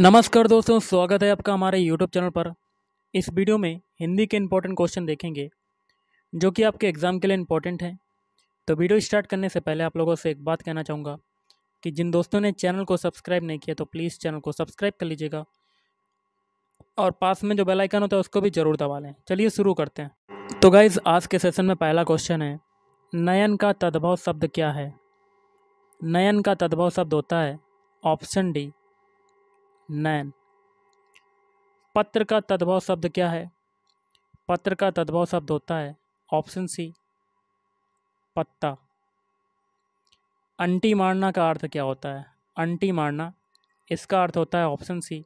नमस्कार दोस्तों स्वागत है आपका हमारे यूट्यूब चैनल पर इस वीडियो में हिंदी के इम्पोर्टेंट क्वेश्चन देखेंगे जो कि आपके एग्ज़ाम के लिए इम्पोर्टेंट हैं तो वीडियो स्टार्ट करने से पहले आप लोगों से एक बात कहना चाहूँगा कि जिन दोस्तों ने चैनल को सब्सक्राइब नहीं किया तो प्लीज़ चैनल को सब्सक्राइब कर लीजिएगा और पास में जो बेलाइकन होता है उसको भी ज़रूर दबा लें चलिए शुरू करते हैं तो गाइज़ आज के सेशन में पहला क्वेश्चन है नयन का तद्भव शब्द क्या है नयन का तद्भव शब्द होता है ऑप्शन डी नैन पत्र का तद्भव शब्द क्या है पत्र का तद्भव शब्द होता है ऑप्शन सी पत्ता अंटी मारना का अर्थ क्या होता है अंटी मारना इसका अर्थ होता है ऑप्शन सी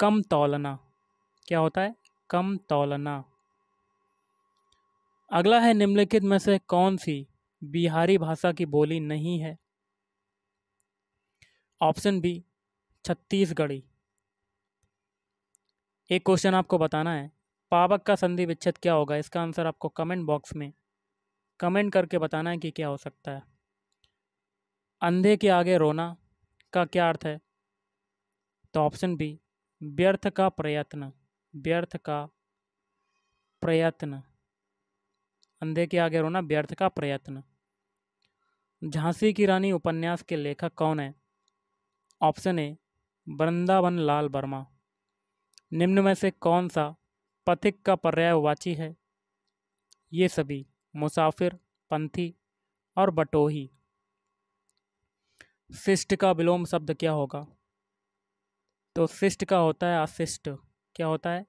कम तौलना क्या होता है कम तौलना अगला है निम्नलिखित में से कौन सी बिहारी भाषा की बोली नहीं है ऑप्शन बी छत्तीसगढ़ी एक क्वेश्चन आपको बताना है पावक का संधि विच्छेद क्या होगा इसका आंसर आपको कमेंट बॉक्स में कमेंट करके बताना है कि क्या हो सकता है अंधे के आगे रोना का क्या अर्थ है तो ऑप्शन बी व्यर्थ का प्रयत्न व्यर्थ का प्रयत्न अंधे के आगे रोना व्यर्थ का प्रयत्न झांसी की रानी उपन्यास के लेखक कौन है ऑप्शन ए वृंदावन लाल वर्मा निम्न में से कौन सा पथिक का पर्यायवाची है ये सभी मुसाफिर पंथी और बटोही शिष्ट का विलोम शब्द क्या होगा तो शिष्ट का होता है अशिष्ट क्या होता है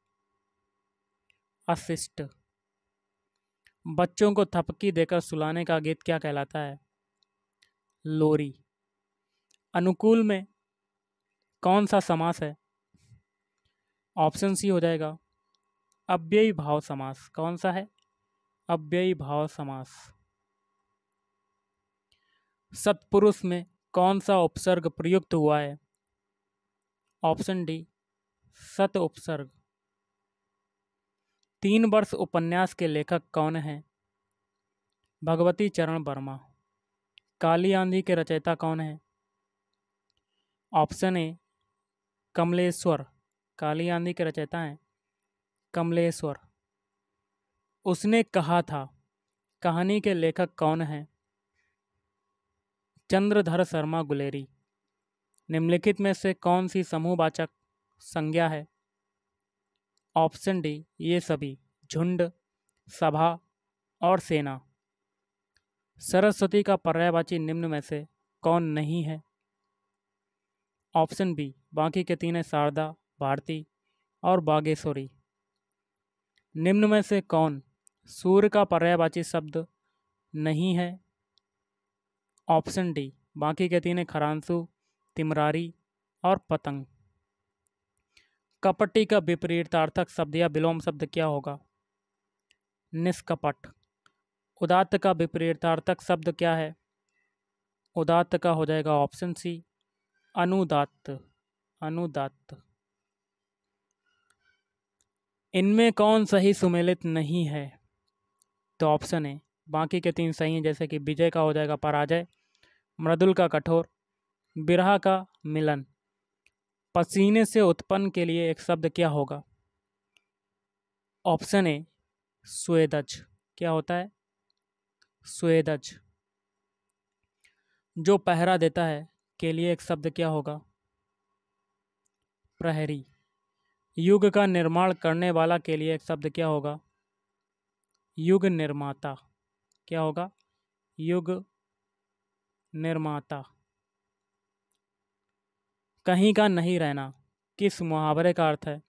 अशिष्ट बच्चों को थपकी देकर सुलाने का गीत क्या कहलाता है लोरी अनुकूल में कौन सा समास है ऑप्शन सी हो जाएगा अव्ययी भाव समास कौन सा है अव्ययी भाव समास सत्पुरुष में कौन सा उपसर्ग प्रयुक्त हुआ है ऑप्शन डी सत उपसर्ग तीन वर्ष उपन्यास के लेखक कौन हैं भगवती चरण वर्मा काली आंधी के रचयिता कौन है ऑप्शन ए कमलेश्वर काली आंधी के रचयिता हैं कमलेश्वर उसने कहा था कहानी के लेखक कौन हैं चंद्रधर शर्मा गुलेरी निम्नलिखित में से कौन सी समूहवाचक संज्ञा है ऑप्शन डी ये सभी झुंड सभा और सेना सरस्वती का पर्यायवाची निम्न में से कौन नहीं है ऑप्शन बी बाकी के तीन है शारदा भारती और बागेश्वरी निम्न में से कौन सूर्य का पर्यायवाची शब्द नहीं है ऑप्शन डी बाकी के तीन है खरांसु तिमरारी और पतंग कपटी का विपरीतार्थक शब्द या विलोम शब्द क्या होगा निष्कपट उदात्त का विपरीतार्थक शब्द क्या है उदात्त का हो जाएगा ऑप्शन सी अनुदात अनुदात इनमें कौन सही सुमेलित नहीं है तो ऑप्शन है बाकी के तीन सही हैं जैसे कि विजय का हो जाएगा पराजय मृदुल का कठोर बिरहा का मिलन पसीने से उत्पन्न के लिए एक शब्द क्या होगा ऑप्शन ए स्वेदज क्या होता है स्वेदज जो पहरा देता है के लिए एक शब्द क्या होगा प्रहरी युग का निर्माण करने वाला के लिए एक शब्द क्या होगा युग निर्माता क्या होगा युग निर्माता कहीं का नहीं रहना किस मुहावरे का अर्थ है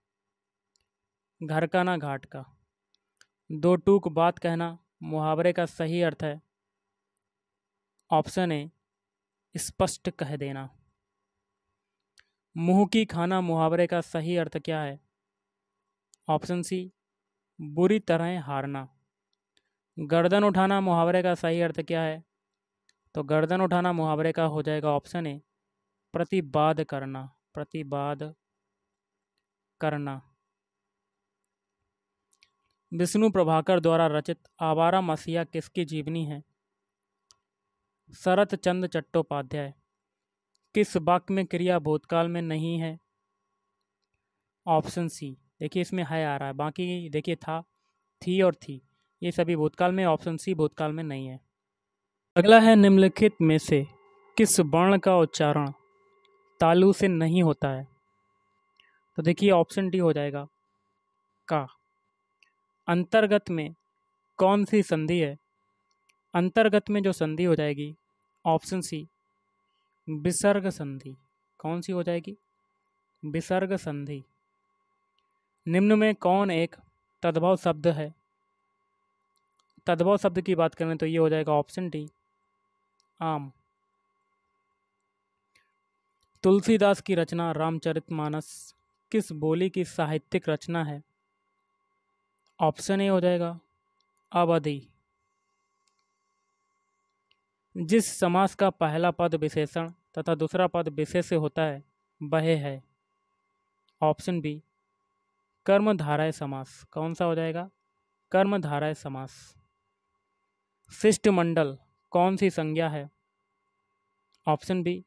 घर का ना घाट का दो टूक बात कहना मुहावरे का सही अर्थ है ऑप्शन ए स्पष्ट कह देना मुंह की खाना मुहावरे का सही अर्थ क्या है ऑप्शन सी बुरी तरह हारना गर्दन उठाना मुहावरे का सही अर्थ क्या है तो गर्दन उठाना मुहावरे का हो जाएगा ऑप्शन ए प्रतिवाद करना प्रतिवाद करना विष्णु प्रभाकर द्वारा रचित आवारा मसीहा किसकी जीवनी है शरत चंद चट्टोपाध्याय किस वाक्य में क्रिया भूतकाल में नहीं है ऑप्शन सी देखिए इसमें है आ रहा है बाकी देखिए था थी और थी ये सभी भूतकाल में ऑप्शन सी भूतकाल में नहीं है अगला है निम्नलिखित में से किस वर्ण का उच्चारण तालु से नहीं होता है तो देखिए ऑप्शन डी हो जाएगा का अंतर्गत में कौन सी संधि है अंतर्गत में जो संधि हो जाएगी ऑप्शन सी विसर्ग संधि कौन सी हो जाएगी विसर्ग संधि निम्न में कौन एक तद्भव शब्द है तद्भव शब्द की बात करें तो ये हो जाएगा ऑप्शन डी आम तुलसीदास की रचना रामचरितमानस किस बोली की साहित्यिक रचना है ऑप्शन ए हो जाएगा अवधि जिस समास का पहला पद विशेषण तथा दूसरा पद विशेष होता है वह है ऑप्शन बी कर्मधाराय समास कौन सा हो जाएगा कर्मधाराय समास शिष्टमंडल कौन सी संज्ञा है ऑप्शन बी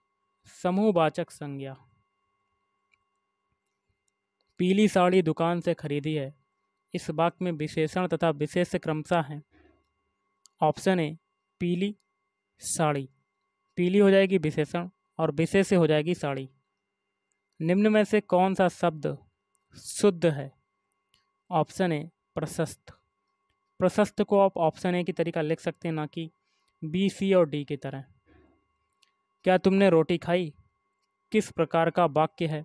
समूहवाचक संज्ञा पीली साड़ी दुकान से खरीदी है इस वाक्य में विशेषण तथा विशेष क्रमशः हैं ऑप्शन ए पीली साड़ी पीली हो जाएगी विशेषण और विशेष हो जाएगी साड़ी निम्न में से कौन सा शब्द शुद्ध है ऑप्शन ए प्रशस्त प्रशस्त को आप ऑप्शन ए की तरीका लिख सकते हैं ना कि बी सी और डी की तरह क्या तुमने रोटी खाई किस प्रकार का वाक्य है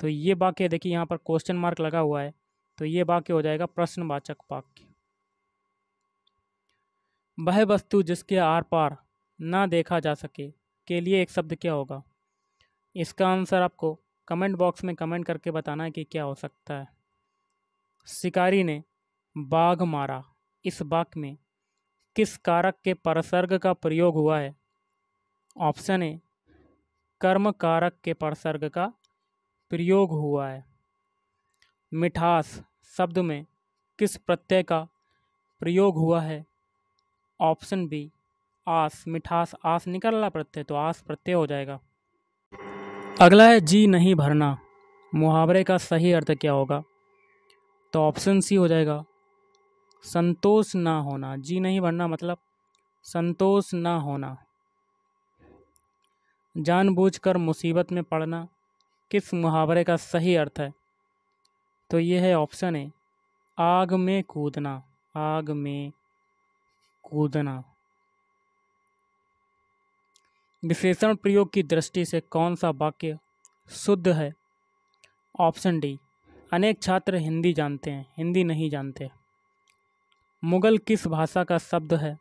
तो ये वाक्य देखिए यहाँ पर क्वेश्चन मार्क लगा हुआ है तो ये वाक्य हो जाएगा प्रश्नवाचक वाक्य वह वस्तु जिसके आर पार ना देखा जा सके के लिए एक शब्द क्या होगा इसका आंसर आपको कमेंट बॉक्स में कमेंट करके बताना है कि क्या हो सकता है शिकारी ने बाघ मारा इस बाघ में किस कारक के परसर्ग का प्रयोग हुआ है ऑप्शन ए कर्म कारक के परसर्ग का प्रयोग हुआ है मिठास शब्द में किस प्रत्यय का प्रयोग हुआ है ऑप्शन बी आस मिठास आस निकलना प्रत्यय तो आस प्रत्यय हो जाएगा अगला है जी नहीं भरना मुहावरे का सही अर्थ क्या होगा तो ऑप्शन सी हो जाएगा संतोष ना होना जी नहीं भरना मतलब संतोष ना होना जानबूझकर मुसीबत में पड़ना किस मुहावरे का सही अर्थ है तो ये है ऑप्शन ए आग में कूदना आग में कूदना विशेषण प्रयोग की दृष्टि से कौन सा वाक्य शुद्ध है ऑप्शन डी अनेक छात्र हिंदी जानते हैं हिंदी नहीं जानते मुगल किस भाषा का शब्द है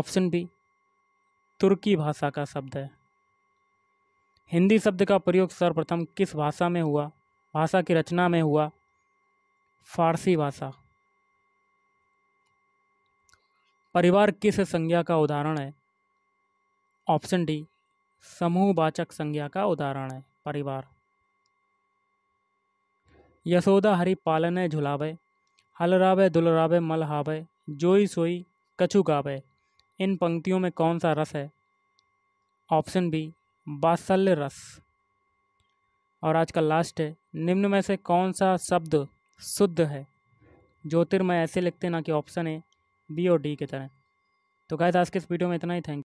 ऑप्शन बी तुर्की भाषा का शब्द है हिंदी शब्द का प्रयोग सर्वप्रथम किस भाषा में हुआ भाषा की रचना में हुआ फारसी भाषा परिवार किस संज्ञा का उदाहरण है ऑप्शन डी समूहवाचक संज्ञा का उदाहरण है परिवार यशोदा हरि है झुलावे हलरावे दुलरावे मलहावे जोई सोई कछु गावे इन पंक्तियों में कौन सा रस है ऑप्शन बी बासल्य रस और आज का लास्ट है निम्न में से कौन सा शब्द शुद्ध है ज्योतिर्मय ऐसे लिखते ना कि ऑप्शन ए बी और डी की तरह तो गाइस आज के इस वीडियो में इतना ही थैंक